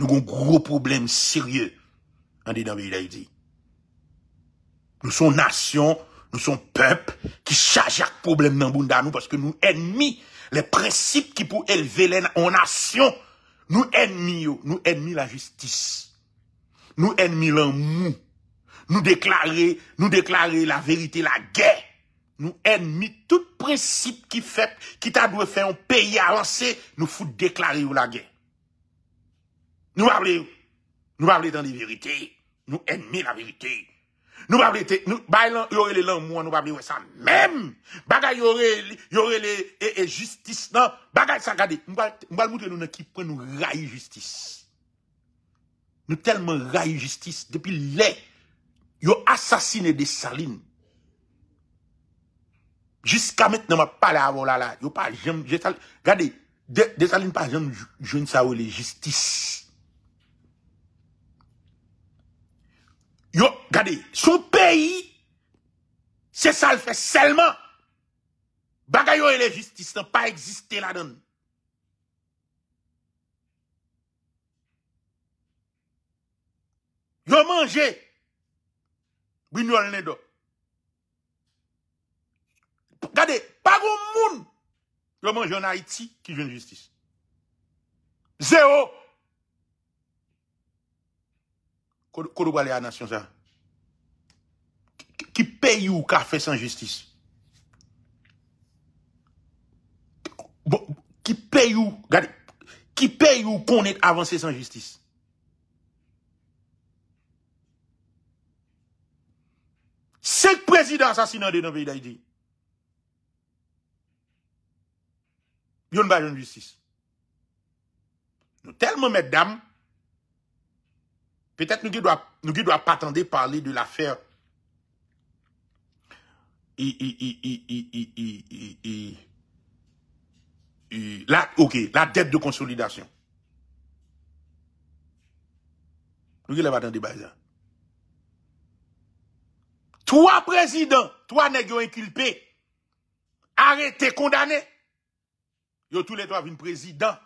Nou gon gro problem sirye, an di dan bi yi day di. Nou son nasyon, nou son pep, ki chajak problem nanboun dan nou, paske nou enmi le presip ki pou elve len an nasyon. Nou enmi yo, nou enmi la justis. Nou enmi lan mou. Nou deklare, nou deklare la verite, la gè. Nou enmi tout presip ki fep, ki ta dwe fe yon peyi avanse, nou foute deklare yo la gè. Nous parlons, nous parlons dans les vérités. Nous aimons la vérité. Nous parlons, nous y y'aurait les l'amour, nous parlons ça même. Bagay y'aurait, y'aurait les, et, justice, non. Bagay ça, regardez. Nous parlons, nous nous qui prend nous raille justice. Nous tellement raille justice. Depuis les, yo assassiné des salines. Jusqu'à maintenant, ma parle avant là, là. Yo pas regardez, des salines pas j'aime, je ça sais les justice. regardez, son pays, c'est ça le fait seulement. Bagayon et la justice n'ont pas existé là-dedans. Vous ont mangé. Ils Regardez, pas grand monde. Vous mangé en Haïti qui vient de justice. Zéro. Quand vous allez à la nation, ça ou café fait sans justice qui paye ou qui paye ou qu'on est avancé sans justice Cinq président assassinat de nos pays d'Haïti. Yon ba justice. Nous tellement, mesdames, peut-être nous qui doit, nous qui doit pas attendre parler de l'affaire la, ok, la dette de consolidation. Nous qui l'avons débat. Trois présidents, trois nègres inculpés, arrêtés, condamnés. Yo tous les trois viennent président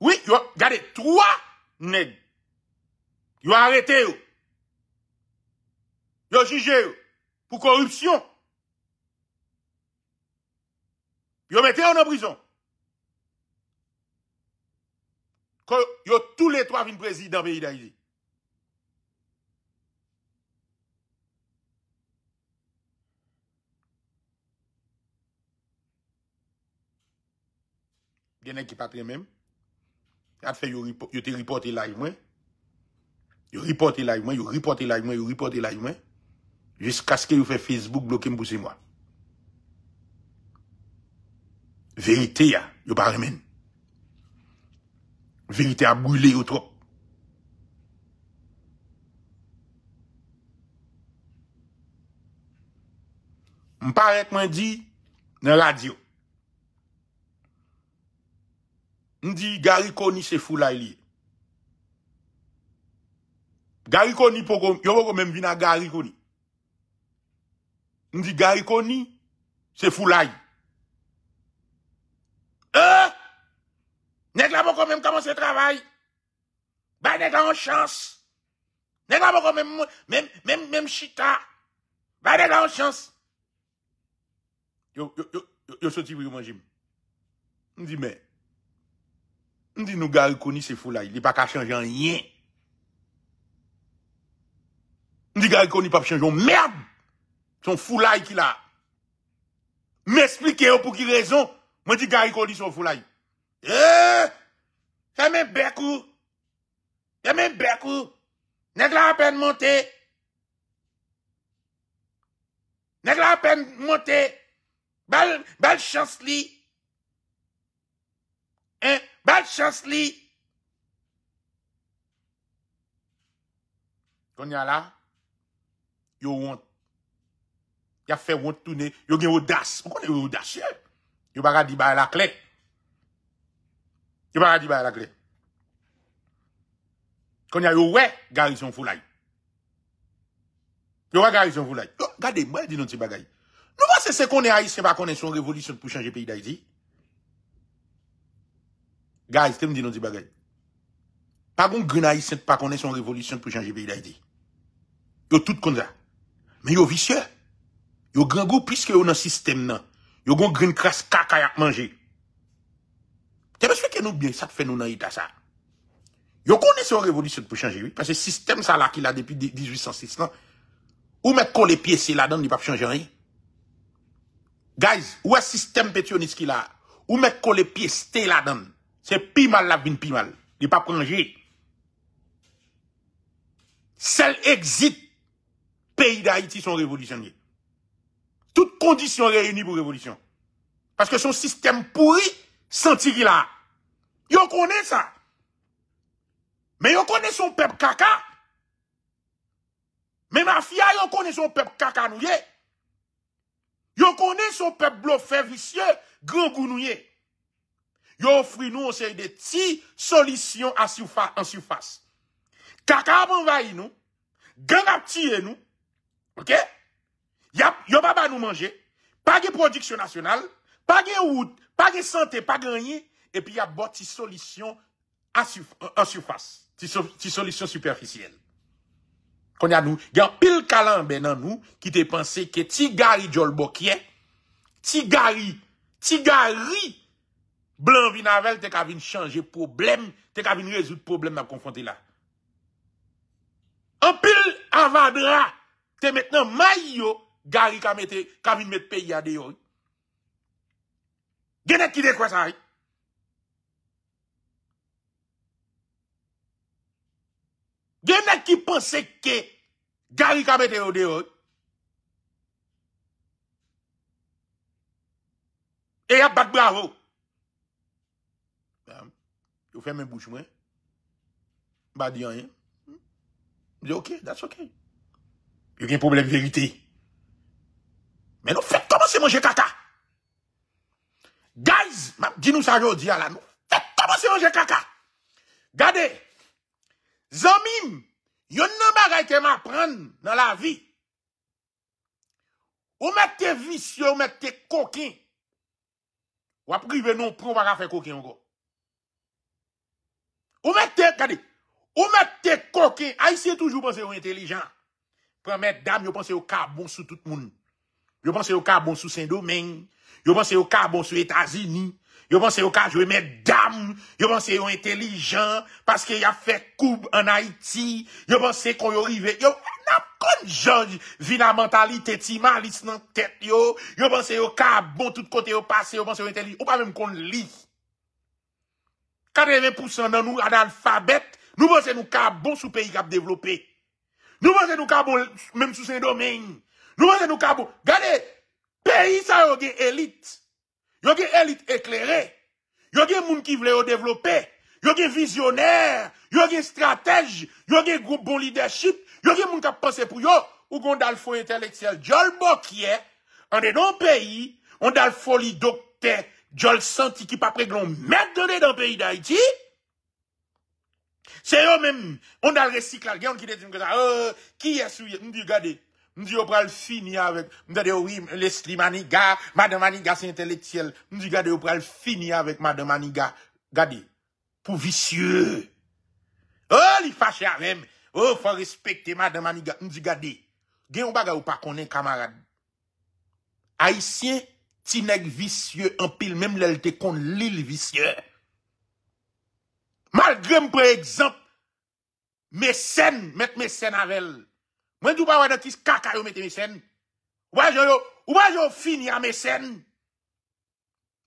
Oui, yo, gade, trois nèg. Yo arrêté yo. Yo jugé yo pour corruption. Yo mettez en prison. Yo tous les trois vin président pays d'Haïti. Il y en a qui pas même a fait, yo, yo te reporté live, moi. Yo reporté live, moi, yo reporté live, moi, yo reporté live, moi. Jusqu'à ce que yo fait Facebook bloqué pour moi. Vérité, ya, yo pas rien. Vérité a brûlé yo trop. M'paret moi dit, dans la radio. Ndi Garikoni se fulay liye. Garikoni pou kon... Yo pou kon menm vina Garikoni. Ndi Garikoni se fulay. Eh! Nek la pou kon menm kamanse travay. Bay nek la an chans. Nek la pou kon menm... Mem chita. Bay nek la an chans. Yo soti wiyo manjim. Ndi menm. Ndi nou gari koni se fulay. Li pa ka chanje an yin. Ndi gari koni pa chanje an. Merb! Son fulay ki la. M'esplike yo pou ki rezon. Mwen di gari koni son fulay. E! Eh, yame berkou. Yame berkou. Nèk la apen monte. Nèk la apen monte. Bel chans li. En. Eh, Ben chans li. Konya la, yo want. Ya fe want toune, yo gen odas. Yo kona yo odas ye. Eh? Yo baga di ba la klek. Yo baga di ba la klek. Konya yo we, gari son fulay. Yo wak gari son fulay. Yo gade mwen di nou ti bagay. Nou wase se konen a yi se ba konen son revolisyon pou chanje peyi da yi di. Gaj, tem di nou di bagaj. Pa goun grina yi sent pa konen son revolisyon pou chanje ve yi da yi di. Yo tout kon za. Men yo visye. Yo gwen goun pwiske yo nan sistem nan. Yo goun grin kres kaka yak manje. Te bes fweke nou byen, sat fe nou nan yi tasa. Yo konen son revolisyon pou chanje ve. Pwese sistem sa la ki la depi 1806 nan. Ou met kon le piye se la dan di pa chanje ve. Gaj, ou wè sistem pet yon is ki la. Ou met kon le piye se te la dan. C'est pi mal la vin pi mal. Il pas C'est Celle exit pays d'Haïti sont révolutionnaires. Toutes conditions réunies pour révolution. Parce que son système pourri, senti là. a. Yon ça. Mais yon connaît son peuple caca. Mais mafia, yon connaît son peuple caca nouye. Yon connaît son peuple fait vicieux, grand gounouye. Yo fri nou osè de ti solisyon an soufase. Kaka aponvay nou, gen ap tiye nou, yo baba nou manje, pa ge prodiksyon nasyonal, pa ge oud, pa ge sante, pa genye, epi ya bo ti solisyon an soufase, ti solisyon superficyen. Konya nou, gen pil kalanbe nan nou, ki te panse ke ti gari djol bokye, ti gari, ti gari, Blan vin avel te ka vin chanje probleme, te ka vin rezout probleme nan konfante la. Anpil avadra, te metnen may yo gari kamete, kamene metpe ya deyo. Genek ki dekwa sa yi? Eh? Genek ki pense ke gari kamete yo deyo? E yap bak bravo. yo fèm mè bouch mwen, ba diyan yon, yo gen problem verite, men nou fèk kama se manje kaka, guys, fèk kama se manje kaka, gade, zanmim, yo nan mè gayte mè apren nan la vi, ou mè te vis, ou mè te kokin, wapri ve non prou wak a fè kokin ango, Ou mèk te, gade, ou mèk te koke, a isi e toujou panse yo entelijan. Pran mèk dam, yo panse yo ka bon sou tout moun. Yo panse yo ka bon sou Saint-Domingue, yo panse yo ka bon sou Etasini, yo panse yo ka jou e mèk dam, yo panse yo entelijan, paske ya fek koub an Haiti, yo panse kon yo rive, yo nan kon jod, vi nan mentalite ti malis nan tet yo, yo panse yo ka bon tout kote yo pase, yo panse yo entelijan, ou pa mèm kon li. 80% dans nous analphabètes, nous pensons nous sommes bon sous pays qui a développé. Nous pensons nous sommes bon même sous un domaine. Nous pensons nous sommes bon. Regardez, pays ça y a élite. Y a élite éclairée. Y a des gens qui veulent développer. Il Y a des visionnaires, Il y a des stratèges, y a des bon leadership, Il y a des gens qui pensent pour eux. Ou qu'on a le intellectuel. qui Bokier, on est dans un pays, on a le folie docteur, Jol senti qui pas mette mettre donné dans le pays d'Haïti. C'est eux même, on a le recyclage, on qui dit comme ça, euh, qui est souillé? On dit, regardez, on dit, on va le finir avec, on dit, oui, Leslie Maniga, Madame Maniga, c'est intellectuel. On dit, regardez, on le finir avec Madame Maniga. Regardez, pour vicieux. Oh, il fâche même. oh, faut respecter Madame Maniga. On dit, regardez, gen on baga ou pas est camarade. Haïtien, Ti neg visye empil mèm lèl te kon l'il visye. Malgrè m pou ekzamp, mesen, met mesen avèl. Mwen dupan wèd an tis kaka yo mette mesen. Ou wè yo fini an mesen.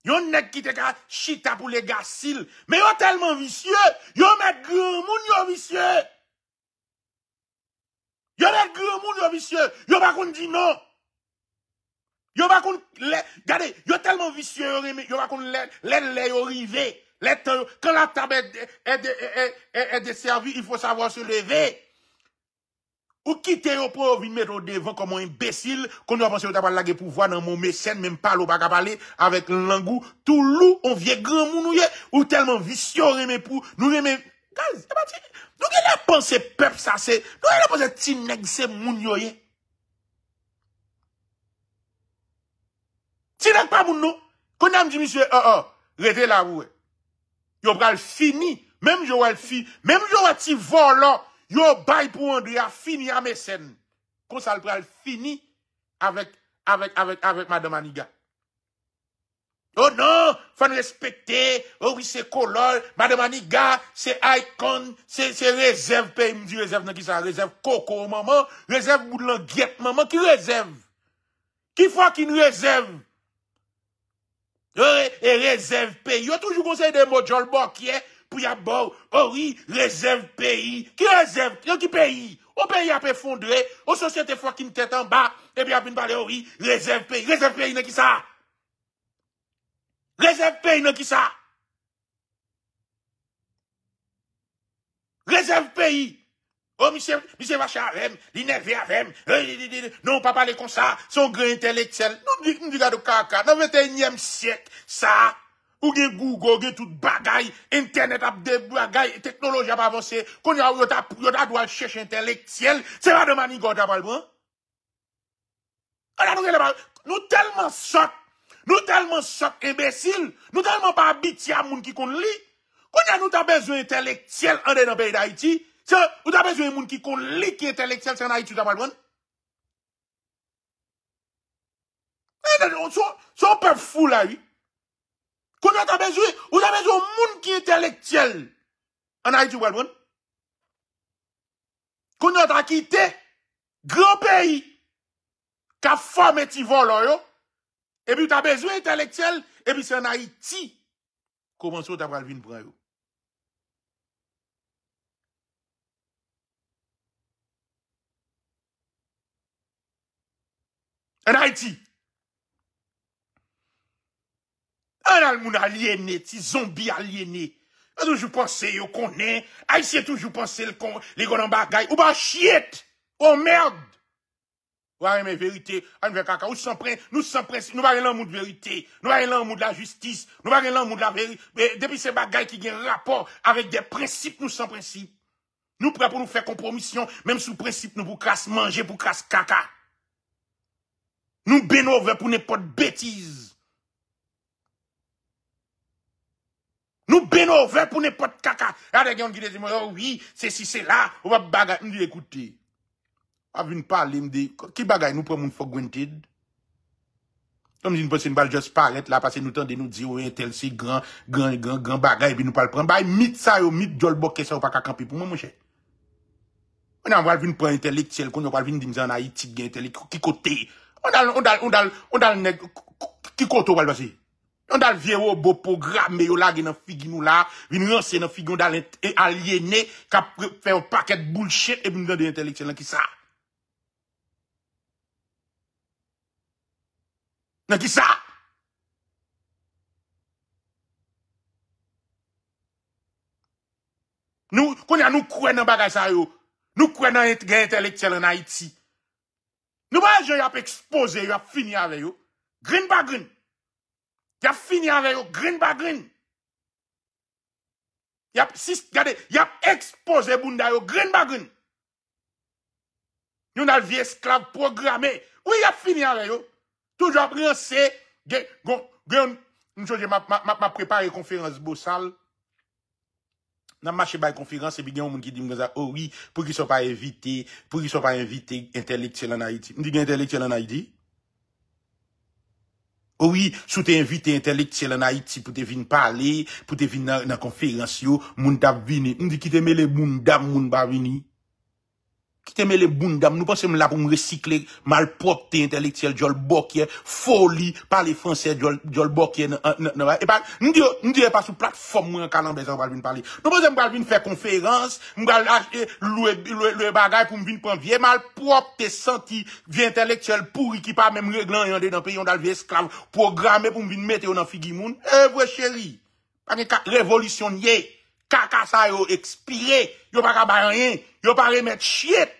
Yo neg kite ka chita pou lè gasil. Mè yo telman visye. Yo met gri yon moun yo visye. Yo met gri yon moun yo visye. Yo bakoun di nan. Yo bakoun lè, gade, yo telman visyon reme, yo bakoun lè, lè lè yo rive, lè tè yo, kan la tabè e de, e de, e de, e de servi, il fò savo se leve. Ou kite yo pou ou vin meto devan koman imbesil, kon yo apanse yo tapal lage pou vwa nan moun mesen, menm palo baka pale, avèk langou, tou lou, on vie gran moun ouye, ou telman visyon reme pou, nou reme, gaz, e batie, nou gen la panse pep sa se, nou gen la panse ti neg se moun yoye. n'as pas pour nous. Quand on dit, monsieur, oh oh rete la ouais. Yo pral fini. Même si fi, même Joël ti volant, yo avez pour André a fini à avez Comme ça, pral fini avec, avec, avec, avec Madame Aniga. Oh non, faut respecter. Oh oui, c'est color. Madame Aniga, c'est icon, c'est réserve pays. réserve, non, ça? Réserve coco, maman. Réserve guette, maman. Qui réserve? Qui faut qu'il réserve? E rezev peyi, yo toujou konsey de modjol bokye pou ya bor, owi, rezev peyi, ki rezev, yo ki peyi, o peyi a pe fondre, o sosyete fwa kin tetan ba, e bi apin pale owi, rezev peyi, rezev peyi ne ki sa, rezev peyi ne ki sa, rezev peyi Oh, mi se vache avèm, li neve avèm, eh, non pa pale kon sa, son gre intelektsel. Nou dik nou dik adou kaka, nan 21è sèk, sa, ouge Google, ouge tout bagay, internet ap dev, bagay, teknoloji ap avansè, kon ya ou yo ta, yo ta do al chèche intelektsel, se va de mani god ap albou? Kona nou keleman, nou telman sot, nou telman sot ebesil, nou telman pa abiti a moun ki kon li, kon ya nou ta bezou intelektsel anè nan pey da iti, Se ou ta bejwe moun ki kon li ki etelektiyel, se anayi tu dapal bon? Se ou pep ful ayi, kon yo ta bejwe, ou ta bejwe moun ki etelektiyel, anayi tu dapal bon? Kon yo ta ki te, gran peyi, ka fom eti vol ayo, ebi ou ta bejwe etelektiyel, ebi se anayi ti, komanso dapal vin bray yo. en Haïti. En Almoun aliéné, ti zombie aliéné. Je toujours pensé, yo connais. Haïtien toujours penser le con, les gars en bagaille. Ou pas bah, chiet! Oh merde! Ou mes vérités, vérité, en caca. Ou s'en prend, nous sans prend, nous va l'amour de vérité. Nous va l'amour de la justice. Nous va l'amour de la vérité. Depuis ces bagay qui ont rapport avec des principes, nous sans principes. Nous prêts pour nous faire compromission, même sous principe, nous pour crasse manger, pour crasse caca. Nou be nou ve pou ne pot betiz. Nou be nou ve pou ne pot kaka. Ya de gen yon gine zi mwen, yo, wii, se si se la, wap bagay, mwen di ekoute. A vi nou pale, mwen di, ki bagay nou pre moun fok gwen tid? Ton mwen di, mwen se mwen pale jos paret la, pase nou tan de nou di, yo, intel se, gran, gran, gran, gran bagay, bi nou pale pre. Bay, mit sa yo, mit jol boke sa yo, pa kaka kampi pou mwen mwen chet. Mwen an wale vi nou pale intel eksel, kon yo wale vi nou di mzen na itik gen intel eksel, ki kotey? Ondal, ondal, ondal, ondal nek, ki koto wal basi? Ondal vye ou bo po gra me yo la gen nan figi nou la, vi nou yon se nan figi ou dal e alieni, ka prefev paket boulshet e bi nou ven de inteleksyen lankisa. Lankisa! Nou, konya nou kwen nan bagay sa yo, nou kwen nan gen inteleksyen lana iti, Nou ba jen y ap expose y ap fini anve yo. Green bag green. Yap fini anve yo. Green bag green. Yap expose bunda yo. Green bag green. Yon al vie esklav programe. Ou y ap fini anve yo. Tou jen ap rense. Gen, gen, gen, gen. Mwen chonje map map map map map map. Ma prepare konferans bo sal. Nan mache bay konferans se bi gen ou moun ki di mwaza, owi, oh pou ki sou pa evite, pou ki sou pa evite intelekt selanayiti. Mwen di gen intelekt selanayiti? Owi, oh sou te evite intelekt selanayiti pou te vin pale, pou te vin nan konferans yo, moun tap bine. Mwen di ki te mele moun, dam moun babini. Teme le bundam, nou pensem la pou mrecikle malpropte intelektiyel jol bokye, foli, pale franse jol bokye. Nou dire pa sou platform mwen kanan bezan wale bin pale. Nou pensem wale bin fe konferans, wale lache lue bagay pou mvin pon vie malpropte senti, vie intelektiyel pouri ki pa mwen reglan yande dan peyi yon dal vie esklave, programe pou mvin mette yo nan figi moun. E vwe cheri, panen ka revolisyonye, kakasa yo ekspire, yo pa kabaryen, yo pa remet chiet.